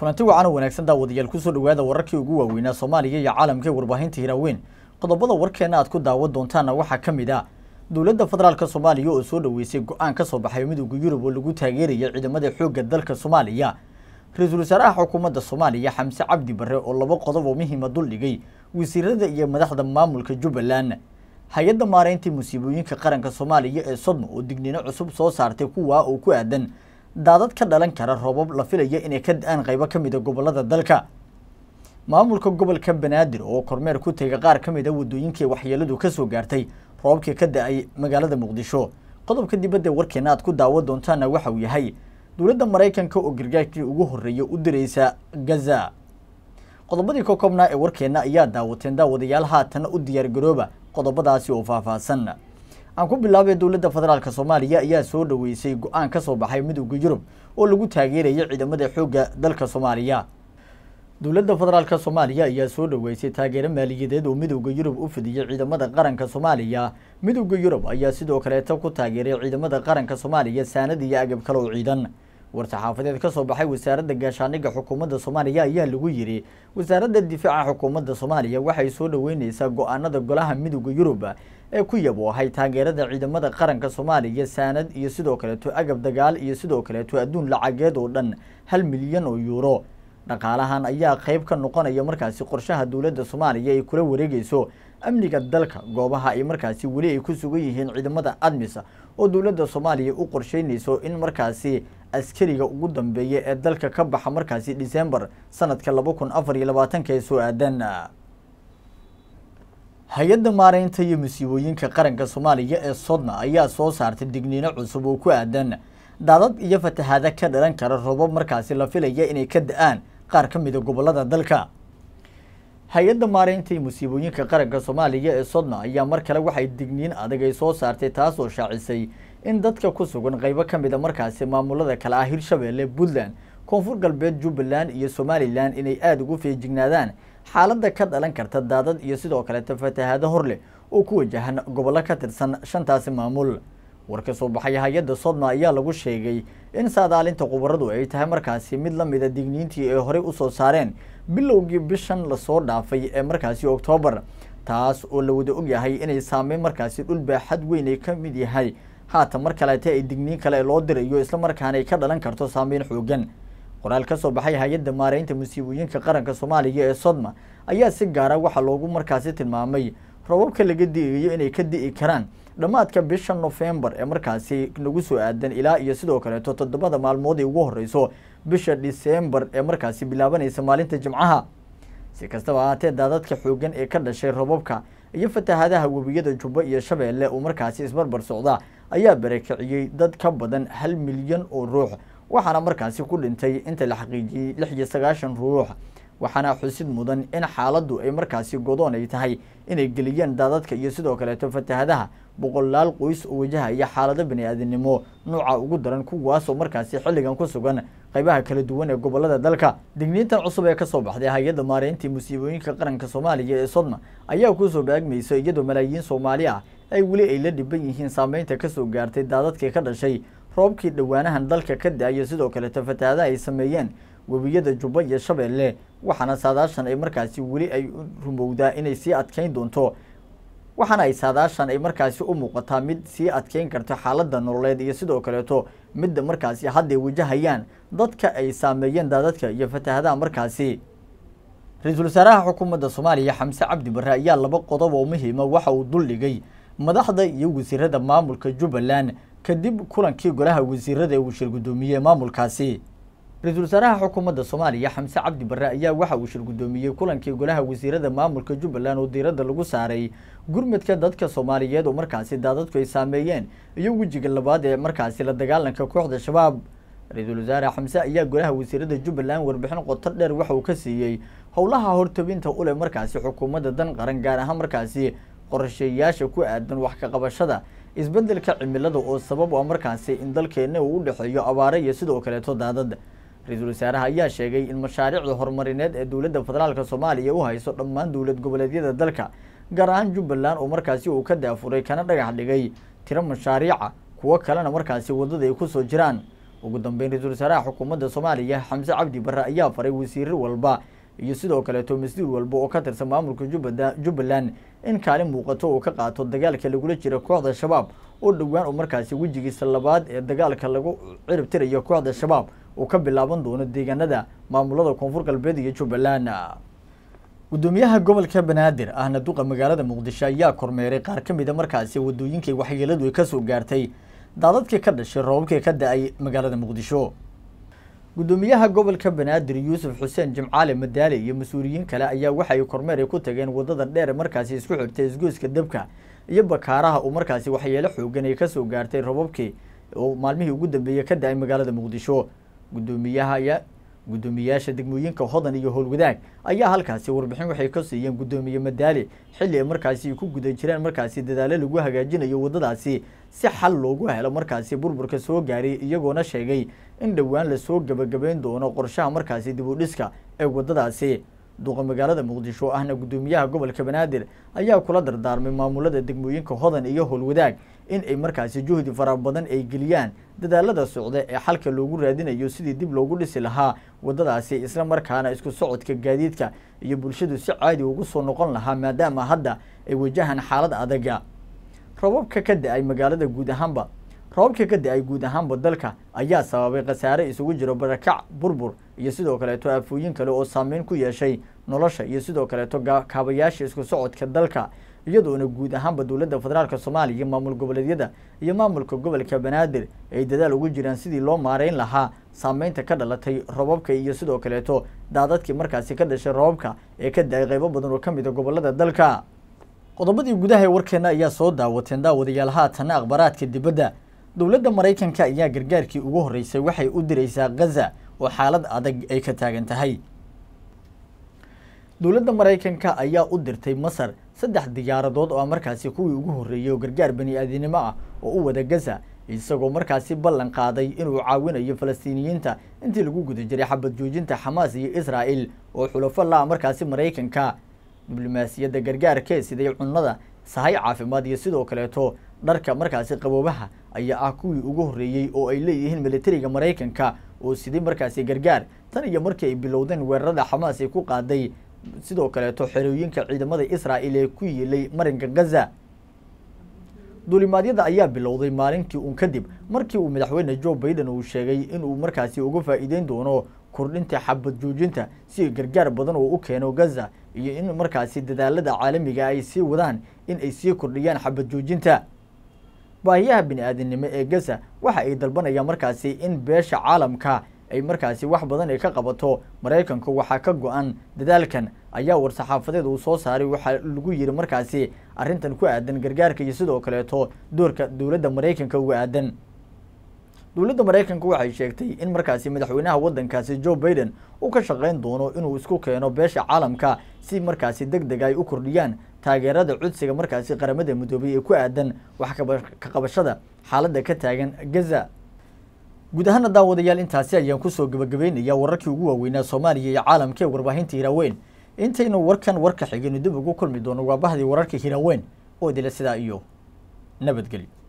kulanti wacan oo wanaagsan daawadayaal kusoo dhowaada wararkii ugu waaweynaa soomaaliya iyo caalamkae warbaahinta hiraweyn qodobada warkeenna aad ku daawan doontaanna waxaa ka mid a ah dowladda federaalk soomaaliya oo soo dhoweysay go-aan ka soo baxay midowga yurub oo lagu taageeraya ciidamada xoogga dalka soomaaliya ra-iisul wasaaraha xukuumadda soomaaliya xamse cabdi barre oo laba qodob oo muhiima ah duldhigay wasiirada iyo madaxda maamulka jubbaland hay-adda maareyntii musiibooyinka qaranka soomaaliya ee sodmo oo digniino cusub soo saartay kuwaa oo ku aadan daadad ka dhalan kara roobab la filaya inay ka da-aan qaybo ka mid a ah gobollada dalka maamulka gobolka banaadir oo kormeer ku tega qaar ka mid a ah waddooyinkii waxyeeladu ka soo gaartay roobabkii ka da-ay magaalada muqdisho qodobka dibadda warkeena aad ku daawo doontaana waxa uu yahay dowladda maraykanka oo gargaarkii ugu horreeya u diraysa gaza qodobadii ka koobnaa ee warkeenna ayaa daawateen daawadayaal haatana u diyaar garooba qodobadaasi oo faahfaahsan aan ku bilaabay dowladda federaalka soomaaliya ayaa soo dhaweysay go-aan ka soo baxay midowda yurub oo lagu taageerayo ciidamada xoogga dalka soomaaliya dowladda federaalka soomaaliya ayaa soo dhaweysay taageero maaliyadeed oo midowda yurub u fidiyay ciidamada qaranka soomaaliya midowda yurub ayaa sidoo kaleeta ku taageeray ciidamada qaranka soomaaliya saanad iyo agab kale oo ciidan war-saxaafadeed ka soo baxay wasaaradda gaashaaniga xukuumadda soomaaliya ayaa lagu yiri wasaaradda difaaca xukuumadda soomaaliya waxay soo dhoweyneysaa go-aanada golaha midooda yurub ee ku yaboohay taageerada ciidamada qaranka soomaaliya saanad iyo sidoo kaleeto agab dagaal iyo sidoo kaleeto adduun lacageed oo dhan hal milyan oo yuuro dhaqaalahan ayaa qayb ka noqonaya markaasi qorshaha dowladda soomaaliya ay kula wareegeyso amniga dalka goobaha ay markaasi weli ay ku sugan yihiin ciidamada admis oo dowladda soomaaliya u qorsheyneyso in markaasi askariga ugu dambeeya ee dalka ka baxa markaasi diseembar sanadka laba kun afar iyo labaatanka ee soo aadan hay-adda maaraynta iyo musiibooyinka qaranka soomaaliya ee sodna ayaa soo saartay digniino cusub oo ku aadan daadad iyo fatahaada ka dhalan kara robab markaasi la filaya inay ka da-aan qaar ka mida ah gobolada dalka hay-adda maaraynta iyo musiibooyinka qaranka soomaaliya ee sodna ayaa mar kale waxay digniin adag ay soo saartay taasoo shaacisay in dadka ku sugan qaybo ka mida ah markaasi maamulada kale ah hirshabeelle puntland koonfur galbeed jubbaland iyo somalilan inay aada ugu feejignaadaan xaaladda ka dhalan karta daadad iyo sidoo kaleeta fatahaado horleh oo ku wajahan gobollo ka tirsan shantaasi maamul warka soo baxay hay-adda sodma ayaa lagu sheegay in saadaalinta khubaradu ay tahay markaasi mid la mida digniintii ay horey u soo saareen bilowgii bishan lasoo dhaafay ee markaasi oktoobar taas oo la wada ogyahay inay saameyn markaasi dhulbaaxad weyn ay ka mid yahay haatan mar kaleete ay digniin kale loo dirayo islamarkaana ay ka dhalan karto saameyn xoogan qoraal ka soo baxay hay-adda maareynta musiibooyinka qaranka soomaaliya ee sodma ayaa si gaara ah waxaa loogu markaasi tilmaamay robabka laga digayo inay ka di'i karaan dhammaadka bisha nofembar ee markaasi nagu soo aadan ilaa iyo sidoo kaleeto toddobada maalmood ee ugu horreyso bisha disembar ee markaasi bilaabanaysa maalinta jimcaha si kastaba ahaatee daadadka xoogan ee ka dhashay robabka iyo fatahaadaha webiyada jubbo iyo shabeelle uu markaasi isbarbar socda ayaa barakiciyey dad ka badan hal milyan oo ruux waxaana markaasi ku dhintay inta la xaqiijiyey lix iyo sagaashan ruux waxaana xusid mudan in xaaladdu ay markaasi godoon ay tahay inay geliyeen daadadka iyo sidoo kaleeto fatahadaha boqolaal qoys oo wajahaya xaalado bani-aadinimo nooca ugu daran kuwaasoo markaasi xilligan ku sugan qaybaha kala duwan ee gobolada dalka digniintan cusub ee kasoo baxday hay-adda maareyntii musiibooyinka qaranka soomaaliya ee sodna ayaa kusoo baagmaysa iyadoo malaayiin soomaali ah ay weli ay la dhiban yihiin saameynta kasoo gaartay daadadkii ka dhashay roobkii dhowaanahan dalka ka da-ayo sidoo kaleta fatahaada ay sameeyeen webiyada jubba iyo shabeelle waxaana saadaashan ay markaasi weli ay rumowdaa inay sii adkeyn doonto waxaana ay saadaashan ay markaasi u muuqataa mid sii adkeyn karto xaaladda nololeed iyo sidoo kaleeto midda markaasi hadday wajahayaan dadka ay saameeyeen daadadka iyo fatahadaha markaasi ra-iisul wasaaraha xukuumadda soomaaliya xamse cabdi barre ayaa laba qodob oo muhiima waxa uu duldhigay madaxda iyo wasiirada maamulka jubbaland kadib kulankii golaha wasiirada ee uu shir guddoomiyey maamulkaasi ra-iisul wasaaraha xukuumadda soomaaliya xamse cabdi barre ayaa waxa uu shir guddoomiyey kulankii golaha wasiirada maamulka jubbaland oo diiradda lagu saaray gurmadka dadka soomaaliyeed oo markaasi daadadku ay saameeyeen iyo wejiga labaad ee markaasi la dagaalanka kooxda shabaab ra-iisul wasaare xamse ayaa golaha wasiirada jubbaland warbixin qoto dheer waxa uu ka siiyey howlaha hortabinta u leh markaasi xukuumadda dan qaran gaar ahaan markaasi qorshayaasha ku aadan wax ka qabashada isbeddelka cimilada oo sabab waa ah markaasi in dalkeenna uu u dhexeeyo abaare iyo sidoo kaleeto daadad ra-iisul wasaaraha ayaa sheegay in mashaariicda horumarineed ee dowladda federaalk soomaaliya u hayso dhammaan dowlad goboleedyada dalka gaar ahaan jubbaland oo markaasi uu ka daafuray kana dhagax dhigay tiro mashaariica ah, kuwo kalena markaasi waddada ay ku soo jiraan ugu dambeyn ra-isul wasaaraha xukuumadda soomaaliya xamse cabdi barre ayaa faray wasiiro walba iyo sidoo kaleeto mas walba oo ka tirsan maamulka jubbaland in kaalin muuqato uu ka qaato dagaalka lagula jira kooxda shabaab oo dhowaan uu markaasi wejigiisa labaad ee dagaalka lagu cirib tirayo kooxda shabaab uu ka bilaaban doono deegaanada maamulada koonfur galbeed iyo jubbaland guddoomiyaha gobolka banaadir ahna duqa magaalada muqdisho ayaa kormeeray qaar ka mida ah markaasi wadooyinkay waxyeeladu ay ka soo gaartay daadadkii ka dhashay roobabkii ka da-ay magaalada muqdisho gudoomiyaha gobolka banaadir yuusuf xuseen jimcaale madaale iyo mas-uuliyiin kale ayaa waxa ay kormeer ay ku tageen waddada dheer markaasi isku xirtay isgoyska dabka iyo bakaaraha uu markaasi waxyeelo xoogan ay kasoo gaartay rababkii oo maalmihii ugu dambeeyey ka da-ay magaalada muqdisho guddoomiyaha ayaa guddoomiyeyaasha degmooyinka hodan iyo howlwadaag ayaa halkaasi warbixin waxay ka siiyeen guddoomiye madaale xilli ay markaasi ku guda jireen markaasi dadaalo lagu hagaajinayo waddadaasi si xal loogu helo markaasi burburka soo gaaray iyagoona sheegay in dhowaan lasoo gebagabayn doono qorshaha markaasi dibuudhiska ee waddadaasi duqa magaalada muqdisho oo ahna guddoomiyaha gobolka banaadir ayaa kula dardaarmay maamulada degmooyinka hodan iyo howlwadaag in ay markaasi juhdi fara badan ay geliyaan dadaalada socda ee xalka loogu raadinayo sidii dib loogu dhisi lahaa waddadaasi isla markaana isku socodka gaadiidka iyo bulshadu si caadi ugu soo noqon lahaa maadaama hadda ay wajahaan xaalad adaga rababka ka da-ay magaalada guud ahaanba rababka ka da-ay guud ahaanba dalka ayaa sababay khasaare isugu jiro barakac burbur iyo sidoo kaleeto aafooyin kale oo saameyn ku yeeshay nolosha iyo sidoo kaleeto kaabayaasha isku socodka dalka iyadoona guud ahaanba dowladda federaalk soomaaliya iyo maamul goboleedyada iyo maamulka gobolka banaadir ay dadaal ugu jiraan sidii loo maarayn lahaa saameynta ka dhalatay robabka iyo sidoo kaleeto daadadkii markaasi ka dhashay robabka ee ka da-ay qaybo badan oo ka mid a ah gobollada dalka qodobadii gudaha ee warkeenna ayaa soo daawateen daawadayaal haatanna akhbaraadka dibadda dowladda maraykanka ayaa gargaarkii ugu horreysay waxay u diraysaa khaza oo xaalad adag ay ka taagan tahay dowladda maraykanka ayaa u dirtay masar saddex diyaaradood oo markaasi kuwii ugu horreeyey oo gargaar bani-aadinimo ah oo u wada gaza isagoo markaasi ballan qaaday inuu caawinayo falastiiniyiinta intii lagu guda jiray xabad joojinta xamaas iyo israa'il oo xulafo la-a ah markaasi maraykanka diblomaasiyadda gargaarkee siday cunnada sahay caafimaad iyo sidoo kaleeto dharka markaasi qaboobaha ayaa ah kuwii ugu horreeyey oo ay leeyihiin milatariga maraykanka oo siday markaasi gargaar tan iyo markii ay bilowdeen weerarada xamaas ay ku qaaday sidoo kaleeto xerooyinka ciidamada israa'il ee ku yiilay marinka gaza duulimaadyada ayaa bilowday maalintii uun kadib markii uu madaxweyne jo baiden uu sheegay inuu markaasi uga faa'iideyn doono kordhinta xabad joojinta si gargaar badan oo u keeno gaza iyo in markaasi dadaalada caalamiga ay sii wadaan in ay sii kordhiyaan xabad joojinta baahiyaha bini aadamnimo ee gaza waxa ay dalbanayaan markaasi in beesha caalamka ay markaasi wax badan ay ka qabato maraykanku waxaa ka go-an dadaalkan ayaa war-saxaafadeed uu soo saaray waxaa lagu yidhi markaasi arrintan ku aadan gargaarka iyo sidoo kaleeto doorka dowladda maraykanka ugu aadan dowladda maraykanka waxay sheegtay in markaasi madaxweynaha waddankaasi jo baiden uu ka shaqayn doono inuu isku keeno beesha caalamka si markaasi deg dega ay u kordhiyaan taageerada cudsiga markaasi qaramada midoobay ee ku aadan wax ka xaaladda ka taagan gaza guud ahaana daawadayaal intaasi ayaan kusoo gabagabaynayaa wararkii ugu waaweynaa soomaaliya iyo caalamka ee warbaahinta hiraweyn intaynu warkan warka xigaynu dib ugu kulmi doono waa bahdii wararka hiraweyn oo dila sidaa iyo nabadgelyo